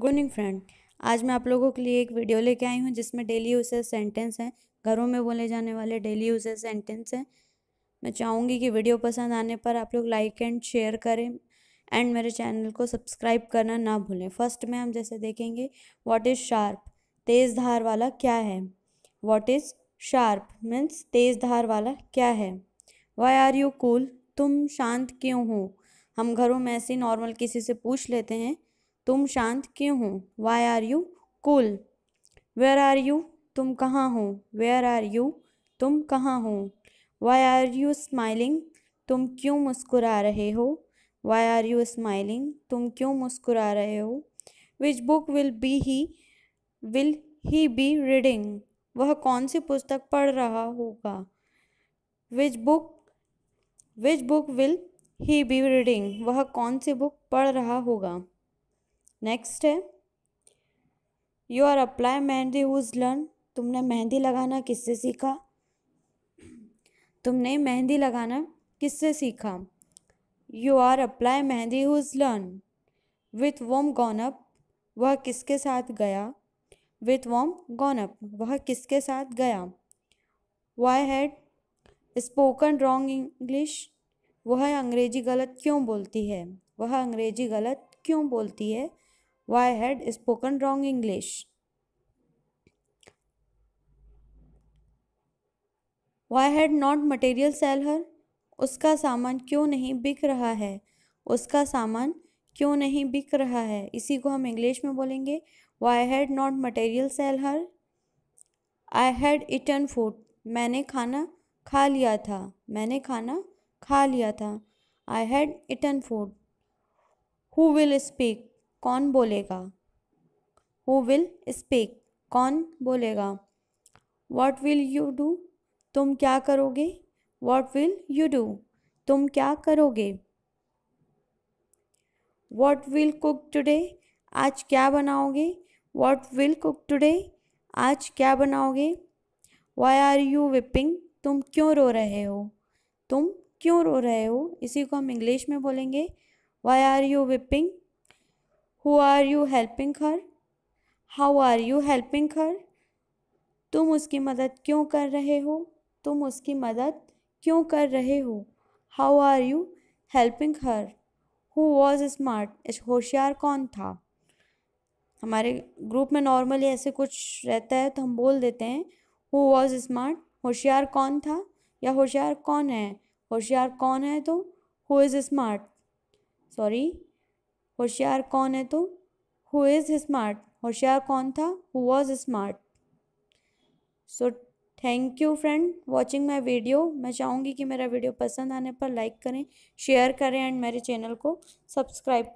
Good evening friend आज मैं आप लोगों के लिए एक वीडियो लेके आई हूँ जिसमें डेली यूसेज सेंटेंस हैं घरों में बोले जाने वाले डेली यूसेज सेंटेंस हैं मैं चाहूँगी कि वीडियो पसंद आने पर आप लोग लाइक एंड शेयर करें एंड मेरे चैनल को सब्सक्राइब करना ना भूलें फर्स्ट में हम जैसे देखेंगे व्हाट इज़ शार्प तेज़ धार वाला क्या है वॉट इज़ शार्प मीन्स तेज़ धार वाला क्या है वाई आर यू कूल तुम शांत क्यों हो हम घरों में ऐसे नॉर्मल किसी से पूछ लेते हैं तुम शांत क्यों हो why are you cool where are you तुम कहाँ हो वेयर आर यू तुम कहाँ हो वाई आर यू स्माइलिंग तुम क्यों मुस्कुरा रहे हो वाई आर यू स्माइलिंग तुम क्यों मुस्कुरा रहे हो which book will be he will he be reading वह कौन सी पुस्तक पढ़ रहा होगा which book which book will he be reading वह कौन सी बुक पढ़ रहा होगा नेक्स्ट है you are apply mehndi whose learn तुमने मेहंदी लगाना किससे सीखा तुमने मेहंदी लगाना किससे सीखा you are apply mehndi whose learn with whom gone up वह किसके साथ गया विथ वॉम गॉनअप वह किसके साथ गया why had spoken wrong English वह अंग्रेजी गलत क्यों बोलती है वह अंग्रेजी गलत क्यों बोलती है why I had spoken wrong English. Why had not material sell her उसका सामान क्यों नहीं बिक रहा है उसका सामान क्यों नहीं बिक रहा है इसी को हम इंग्लिश में बोलेंगे why had not material sell her I had eaten food मैंने खाना खा लिया था मैंने खाना खा लिया था I had eaten food who will speak कौन बोलेगा हु विल स्पीक कौन बोलेगा वॉट विल यू डू तुम क्या करोगे वॉट विल यू डू तुम क्या करोगे वॉट विल कुक टुडे आज क्या बनाओगे वॉट विल कुक टुडे आज क्या बनाओगे वाई आर यू विपिंग तुम क्यों रो रहे हो तुम क्यों रो रहे हो इसी को हम इंग्लिश में बोलेंगे why are you weeping who are you helping her how are you helping her तुम उसकी मदद क्यों कर रहे हो तुम उसकी मदद क्यों कर रहे हो how are you helping her who was smart होशियार कौन था हमारे ग्रुप में नॉर्मली ऐसे कुछ रहता है तो हम बोल देते हैं हु वॉज स्मार्ट होशियार कौन था या होशियार कौन है होशियार कौन है तो हु इज़ स्मार्ट सॉरी होशियार कौन है तो हु इज़ स्मार्ट होशियार कौन था who was smart so thank you friend watching my video मैं चाहूँगी कि मेरा वीडियो पसंद आने पर लाइक करें शेयर करें एंड मेरे चैनल को सब्सक्राइब